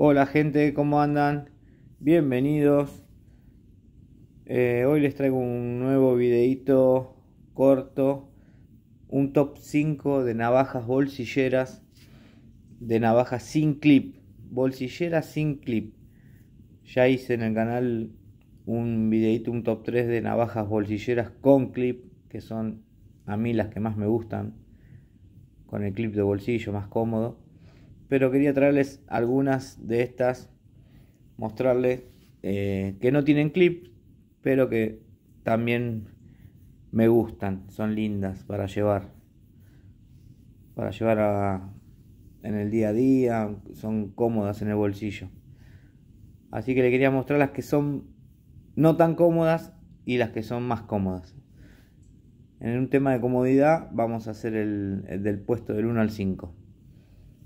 Hola gente, ¿cómo andan? Bienvenidos. Eh, hoy les traigo un nuevo videito corto, un top 5 de navajas bolsilleras, de navajas sin clip, bolsilleras sin clip. Ya hice en el canal un videito, un top 3 de navajas bolsilleras con clip, que son a mí las que más me gustan, con el clip de bolsillo más cómodo pero quería traerles algunas de estas, mostrarles eh, que no tienen clip, pero que también me gustan, son lindas para llevar, para llevar en el día a día, son cómodas en el bolsillo. Así que le quería mostrar las que son no tan cómodas y las que son más cómodas. En un tema de comodidad vamos a hacer el, el del puesto del 1 al 5.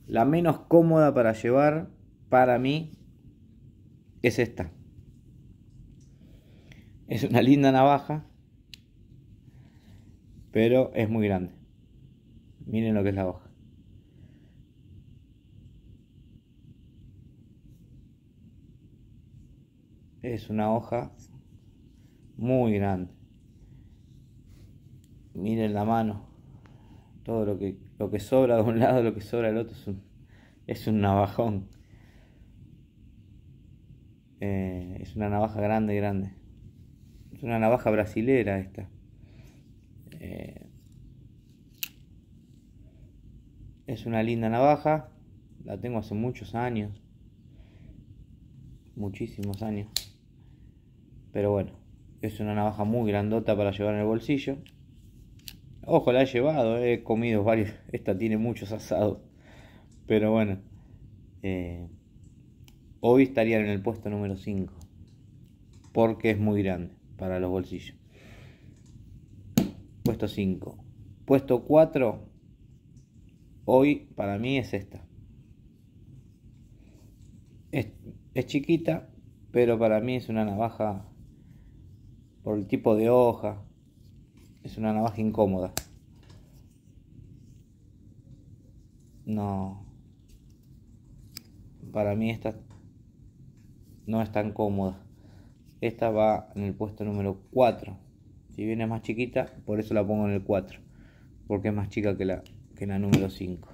La menos cómoda para llevar para mí es esta. Es una linda navaja, pero es muy grande. Miren lo que es la hoja. Es una hoja muy grande. Miren la mano. Todo lo que, lo que sobra de un lado, lo que sobra del otro es un, es un navajón. Eh, es una navaja grande, grande. Es una navaja brasilera esta. Eh, es una linda navaja. La tengo hace muchos años. Muchísimos años. Pero bueno, es una navaja muy grandota para llevar en el bolsillo. Ojo, la he llevado, eh, he comido varios. Esta tiene muchos asados. Pero bueno, eh, hoy estaría en el puesto número 5. Porque es muy grande para los bolsillos. Puesto 5. Puesto 4. Hoy para mí es esta. Es, es chiquita, pero para mí es una navaja por el tipo de hoja, es una navaja incómoda. No. Para mí esta no es tan cómoda. Esta va en el puesto número 4. Si viene más chiquita, por eso la pongo en el 4. Porque es más chica que la, que la número 5.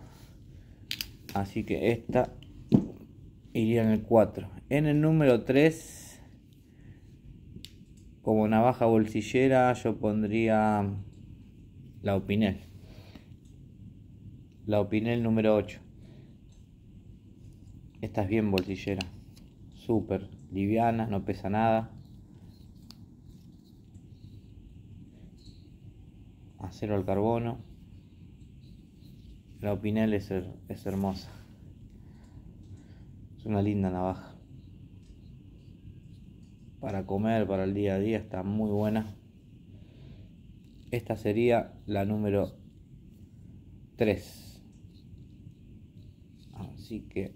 Así que esta iría en el 4. En el número 3 como navaja bolsillera yo pondría la Opinel. La Opinel número 8. Esta es bien bolsillera. Súper liviana, no pesa nada. Acero al carbono. La Opinel es, es hermosa. Es una linda navaja para comer, para el día a día, está muy buena. Esta sería la número 3. Así que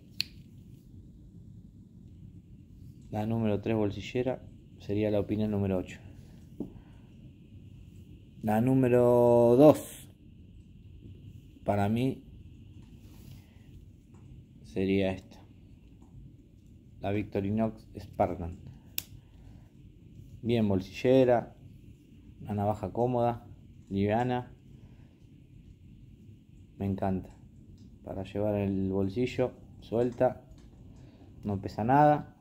la número 3 bolsillera sería la opinión número 8. La número 2 para mí sería esta. La Victorinox Spartan bien bolsillera, una navaja cómoda, liviana. Me encanta. Para llevar el bolsillo suelta, no pesa nada.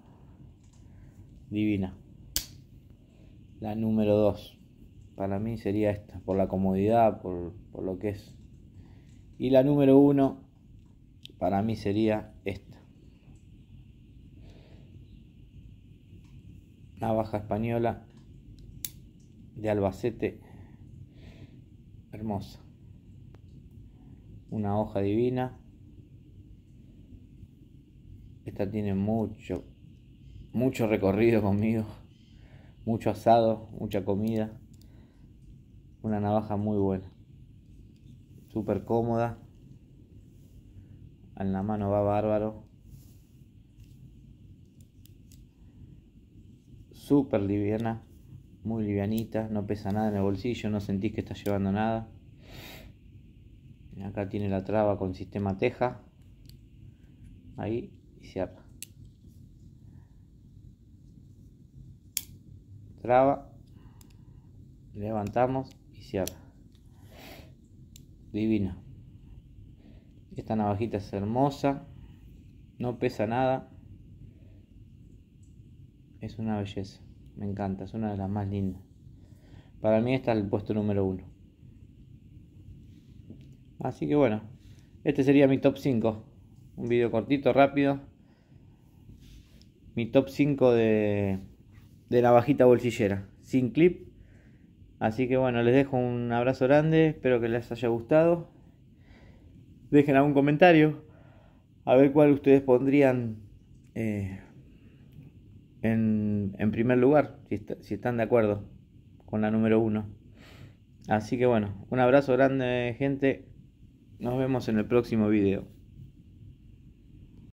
Divina. La número 2. Para mí sería esta, por la comodidad, por, lo que es. Y la número 1, para mí sería esta. Navaja Española de Albacete. Hermosa. Una hoja divina. Esta tiene mucho, mucho recorrido conmigo. Mucho asado, mucha comida. Una navaja muy buena. Súper cómoda. En la mano va bárbaro. súper liviana, muy livianita, no pesa nada en el bolsillo, no sentís que estás llevando nada. Acá tiene la traba con sistema teja. Ahí y cierra, Traba. Levantamos y cierra, Divina. Esta navajita es hermosa. No pesa nada es una belleza. Me encanta, es una de las más lindas. Para mí está el puesto número uno. Así que bueno, este sería mi top 5. Un video cortito, rápido. Mi top 5 de, de navajita bolsillera. Sin clip. Así que bueno, les dejo un abrazo grande. Espero que les haya gustado. Dejen algún comentario. A ver cuál ustedes pondrían. Eh, en, primer lugar, si, si, están de acuerdo con la número uno. Así que bueno, un abrazo grande gente, nos vemos en el próximo video.